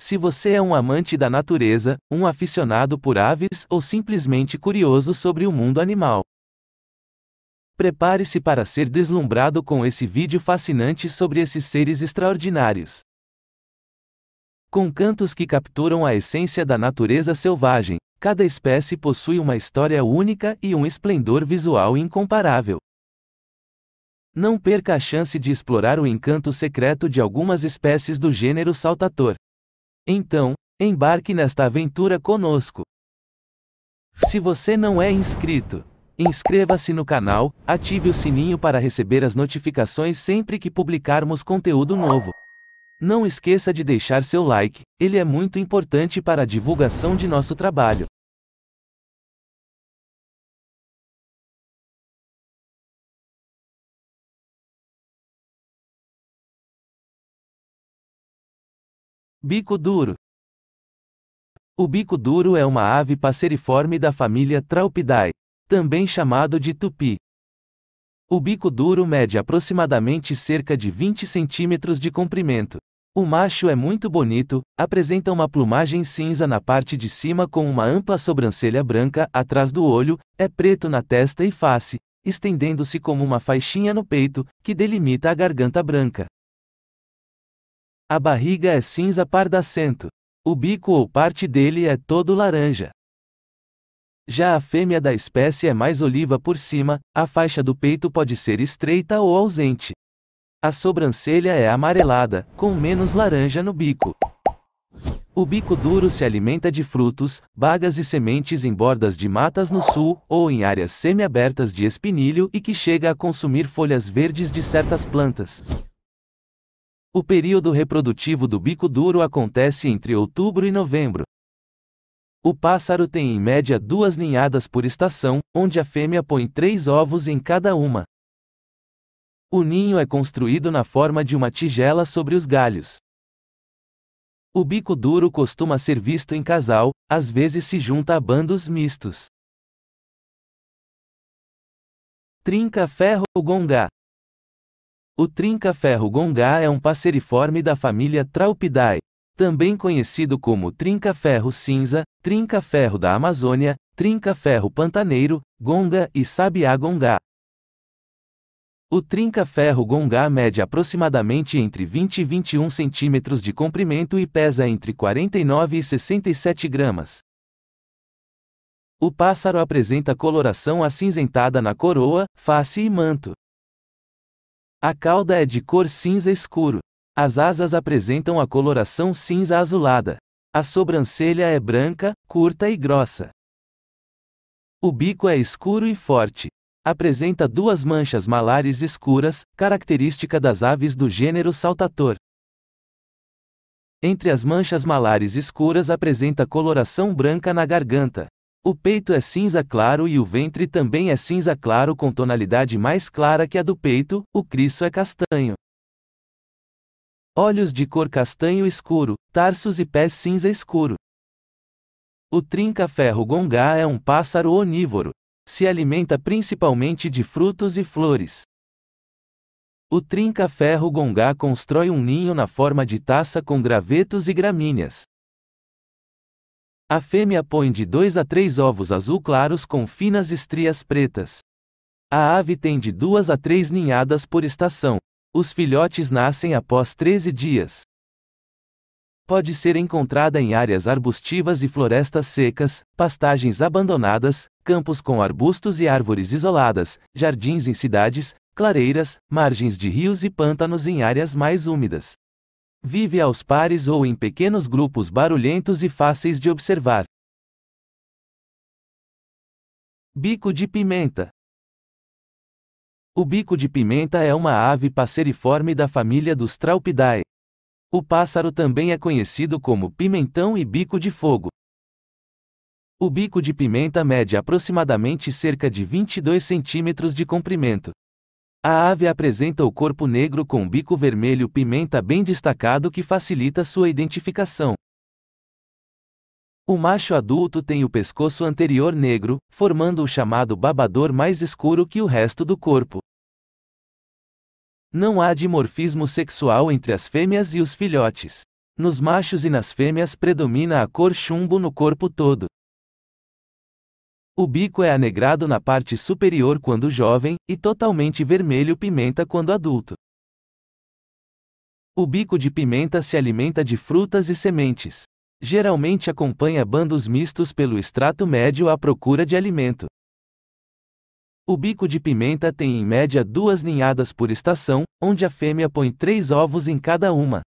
Se você é um amante da natureza, um aficionado por aves ou simplesmente curioso sobre o mundo animal. Prepare-se para ser deslumbrado com esse vídeo fascinante sobre esses seres extraordinários. Com cantos que capturam a essência da natureza selvagem, cada espécie possui uma história única e um esplendor visual incomparável. Não perca a chance de explorar o encanto secreto de algumas espécies do gênero saltator. Então, embarque nesta aventura conosco. Se você não é inscrito, inscreva-se no canal, ative o sininho para receber as notificações sempre que publicarmos conteúdo novo. Não esqueça de deixar seu like, ele é muito importante para a divulgação de nosso trabalho. Bico duro. O bico duro é uma ave passeriforme da família Traupidae, também chamado de tupi. O bico duro mede aproximadamente cerca de 20 centímetros de comprimento. O macho é muito bonito, apresenta uma plumagem cinza na parte de cima com uma ampla sobrancelha branca atrás do olho, é preto na testa e face, estendendo-se como uma faixinha no peito, que delimita a garganta branca. A barriga é cinza pardacento. O bico ou parte dele é todo laranja. Já a fêmea da espécie é mais oliva por cima, a faixa do peito pode ser estreita ou ausente. A sobrancelha é amarelada, com menos laranja no bico. O bico duro se alimenta de frutos, bagas e sementes em bordas de matas no sul ou em áreas semiabertas de espinilho e que chega a consumir folhas verdes de certas plantas. O período reprodutivo do bico duro acontece entre outubro e novembro. O pássaro tem em média duas ninhadas por estação, onde a fêmea põe três ovos em cada uma. O ninho é construído na forma de uma tigela sobre os galhos. O bico duro costuma ser visto em casal, às vezes se junta a bandos mistos. Trinca-ferro gongá o trinca-ferro gongá é um passeriforme da família Traupidae, também conhecido como trinca-ferro cinza, trinca-ferro da Amazônia, trinca-ferro pantaneiro, gonga e sabiá gongá. O trinca-ferro gongá mede aproximadamente entre 20 e 21 centímetros de comprimento e pesa entre 49 e 67 gramas. O pássaro apresenta coloração acinzentada na coroa, face e manto. A cauda é de cor cinza escuro. As asas apresentam a coloração cinza azulada. A sobrancelha é branca, curta e grossa. O bico é escuro e forte. Apresenta duas manchas malares escuras, característica das aves do gênero saltator. Entre as manchas malares escuras apresenta coloração branca na garganta. O peito é cinza claro e o ventre também é cinza claro com tonalidade mais clara que a do peito, o cristo é castanho. Olhos de cor castanho escuro, tarsos e pés cinza escuro. O trinca-ferro gongá é um pássaro onívoro. Se alimenta principalmente de frutos e flores. O trinca-ferro gongá constrói um ninho na forma de taça com gravetos e gramíneas. A fêmea põe de dois a três ovos azul claros com finas estrias pretas. A ave tem de duas a três ninhadas por estação. Os filhotes nascem após 13 dias. Pode ser encontrada em áreas arbustivas e florestas secas, pastagens abandonadas, campos com arbustos e árvores isoladas, jardins em cidades, clareiras, margens de rios e pântanos em áreas mais úmidas. Vive aos pares ou em pequenos grupos barulhentos e fáceis de observar. Bico de pimenta. O bico de pimenta é uma ave passeriforme da família dos Traupidae. O pássaro também é conhecido como pimentão e bico de fogo. O bico de pimenta mede aproximadamente cerca de 22 centímetros de comprimento. A ave apresenta o corpo negro com bico vermelho pimenta bem destacado que facilita sua identificação. O macho adulto tem o pescoço anterior negro, formando o chamado babador mais escuro que o resto do corpo. Não há dimorfismo sexual entre as fêmeas e os filhotes. Nos machos e nas fêmeas predomina a cor chumbo no corpo todo. O bico é anegrado na parte superior quando jovem e totalmente vermelho pimenta quando adulto. O bico de pimenta se alimenta de frutas e sementes. Geralmente acompanha bandos mistos pelo extrato médio à procura de alimento. O bico de pimenta tem em média duas ninhadas por estação, onde a fêmea põe três ovos em cada uma.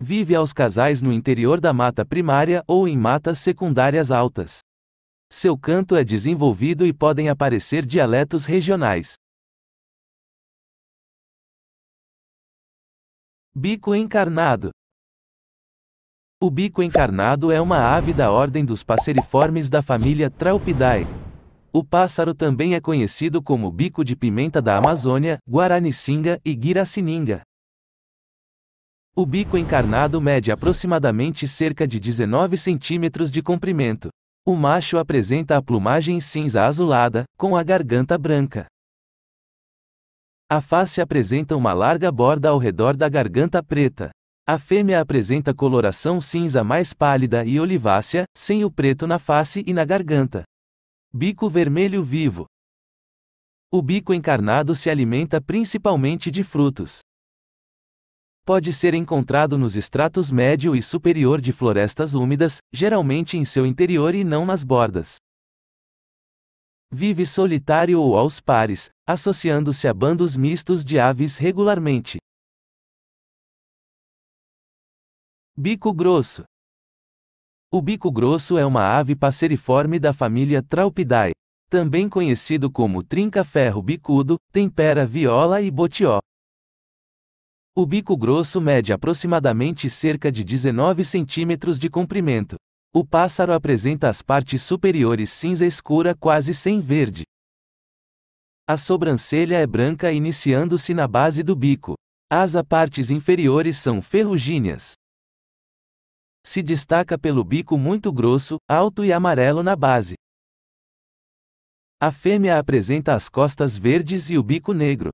Vive aos casais no interior da mata primária ou em matas secundárias altas. Seu canto é desenvolvido e podem aparecer dialetos regionais. Bico encarnado. O bico encarnado é uma ave da ordem dos passeriformes da família Traupidae. O pássaro também é conhecido como bico de pimenta da Amazônia, Guaranicinga e Guiracininga. O bico encarnado mede aproximadamente cerca de 19 centímetros de comprimento. O macho apresenta a plumagem cinza azulada, com a garganta branca. A face apresenta uma larga borda ao redor da garganta preta. A fêmea apresenta coloração cinza mais pálida e olivácea, sem o preto na face e na garganta. Bico vermelho vivo. O bico encarnado se alimenta principalmente de frutos pode ser encontrado nos estratos médio e superior de florestas úmidas, geralmente em seu interior e não nas bordas. Vive solitário ou aos pares, associando-se a bandos mistos de aves regularmente. Bico grosso. O bico grosso é uma ave passeriforme da família Traupidae, também conhecido como trinca-ferro bicudo, tempera viola e botió. O bico grosso mede aproximadamente cerca de 19 centímetros de comprimento. O pássaro apresenta as partes superiores cinza escura quase sem verde. A sobrancelha é branca iniciando-se na base do bico. As partes inferiores são ferrugíneas. Se destaca pelo bico muito grosso, alto e amarelo na base. A fêmea apresenta as costas verdes e o bico negro.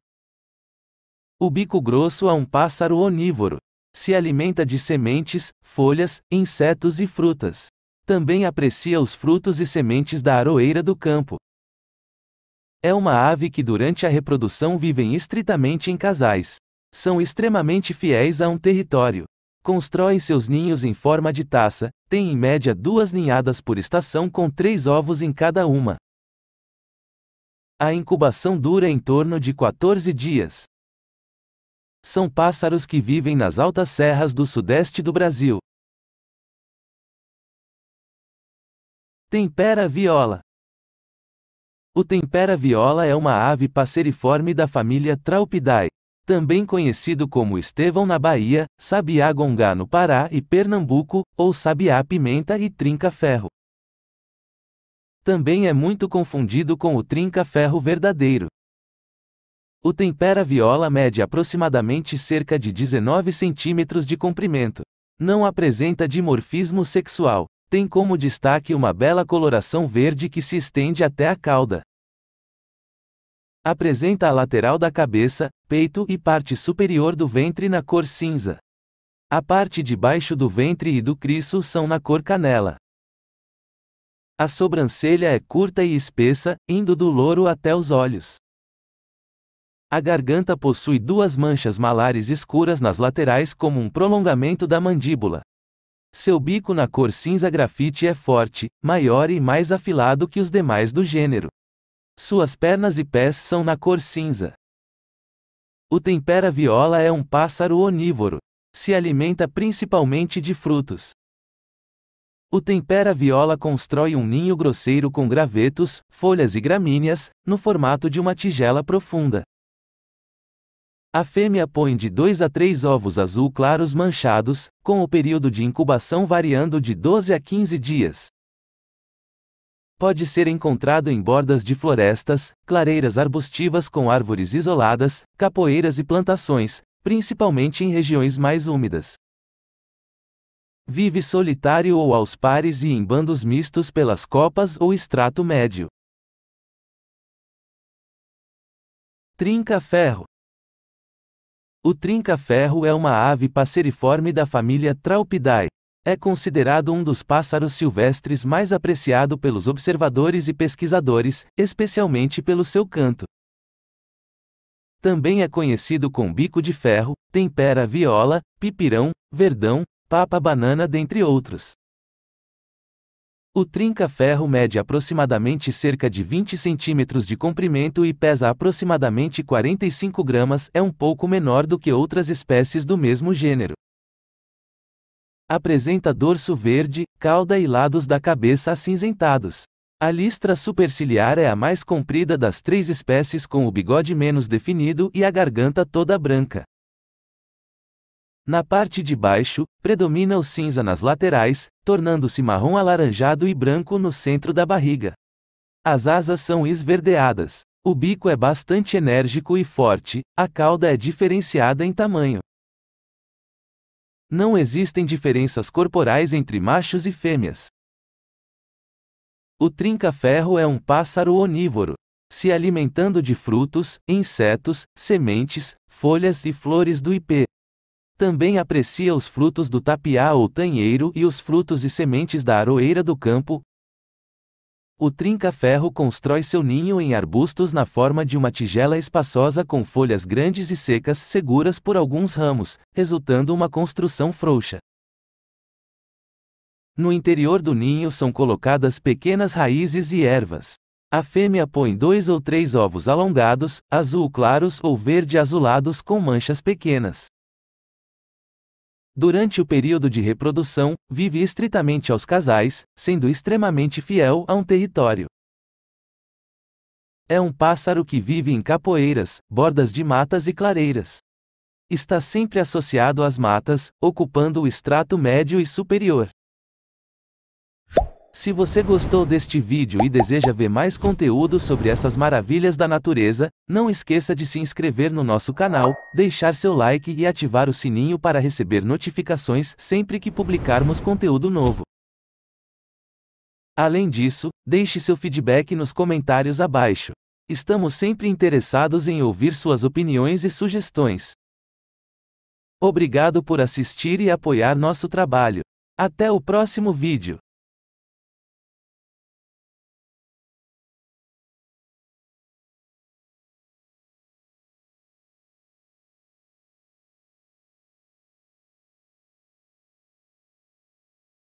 O bico grosso é um pássaro onívoro. Se alimenta de sementes, folhas, insetos e frutas. Também aprecia os frutos e sementes da aroeira do campo. É uma ave que durante a reprodução vivem estritamente em casais. São extremamente fiéis a um território. Constroem seus ninhos em forma de taça, têm em média duas ninhadas por estação com três ovos em cada uma. A incubação dura em torno de 14 dias são pássaros que vivem nas altas serras do sudeste do Brasil. Tempera viola. O tempera viola é uma ave passeriforme da família Traupidae, também conhecido como estevão na Bahia, sabiá gongá no Pará e Pernambuco, ou sabiá pimenta e trinca ferro. Também é muito confundido com o trinca ferro verdadeiro. O tempera viola mede aproximadamente cerca de 19 centímetros de comprimento. Não apresenta dimorfismo sexual, tem como destaque uma bela coloração verde que se estende até a cauda. Apresenta a lateral da cabeça, peito e parte superior do ventre na cor cinza. A parte de baixo do ventre e do crisso são na cor canela. A sobrancelha é curta e espessa, indo do louro até os olhos. A garganta possui duas manchas malares escuras nas laterais como um prolongamento da mandíbula. Seu bico na cor cinza grafite é forte, maior e mais afilado que os demais do gênero. Suas pernas e pés são na cor cinza. O tempera-viola é um pássaro onívoro. Se alimenta principalmente de frutos. O tempera-viola constrói um ninho grosseiro com gravetos, folhas e gramíneas, no formato de uma tigela profunda. A fêmea põe de 2 a 3 ovos azul claros manchados, com o período de incubação variando de 12 a 15 dias. Pode ser encontrado em bordas de florestas, clareiras arbustivas com árvores isoladas, capoeiras e plantações, principalmente em regiões mais úmidas. Vive solitário ou aos pares e em bandos mistos pelas copas ou estrato médio. Trinca-ferro o trinca-ferro é uma ave passeriforme da família Traupidae. É considerado um dos pássaros silvestres mais apreciado pelos observadores e pesquisadores, especialmente pelo seu canto. Também é conhecido com bico de ferro, tempera viola, pipirão, verdão, papa banana dentre outros. O trinca-ferro mede aproximadamente cerca de 20 centímetros de comprimento e pesa aproximadamente 45 gramas, é um pouco menor do que outras espécies do mesmo gênero. Apresenta dorso verde, cauda e lados da cabeça acinzentados. A listra superciliar é a mais comprida das três espécies com o bigode menos definido e a garganta toda branca. Na parte de baixo, predomina o cinza nas laterais, tornando-se marrom alaranjado e branco no centro da barriga. As asas são esverdeadas. O bico é bastante enérgico e forte, a cauda é diferenciada em tamanho. Não existem diferenças corporais entre machos e fêmeas. O trinca-ferro é um pássaro onívoro, se alimentando de frutos, insetos, sementes, folhas e flores do IP. Também aprecia os frutos do tapiá ou tanheiro e os frutos e sementes da aroeira do campo. O trinca-ferro constrói seu ninho em arbustos na forma de uma tigela espaçosa com folhas grandes e secas seguras por alguns ramos, resultando uma construção frouxa. No interior do ninho são colocadas pequenas raízes e ervas. A fêmea põe dois ou três ovos alongados, azul claros ou verde azulados com manchas pequenas durante o período de reprodução, vive estritamente aos casais, sendo extremamente fiel a um território. É um pássaro que vive em capoeiras, bordas de matas e clareiras. Está sempre associado às matas, ocupando o estrato médio e superior. Se você gostou deste vídeo e deseja ver mais conteúdo sobre essas maravilhas da natureza, não esqueça de se inscrever no nosso canal, deixar seu like e ativar o sininho para receber notificações sempre que publicarmos conteúdo novo. Além disso, deixe seu feedback nos comentários abaixo. Estamos sempre interessados em ouvir suas opiniões e sugestões. Obrigado por assistir e apoiar nosso trabalho. Até o próximo vídeo.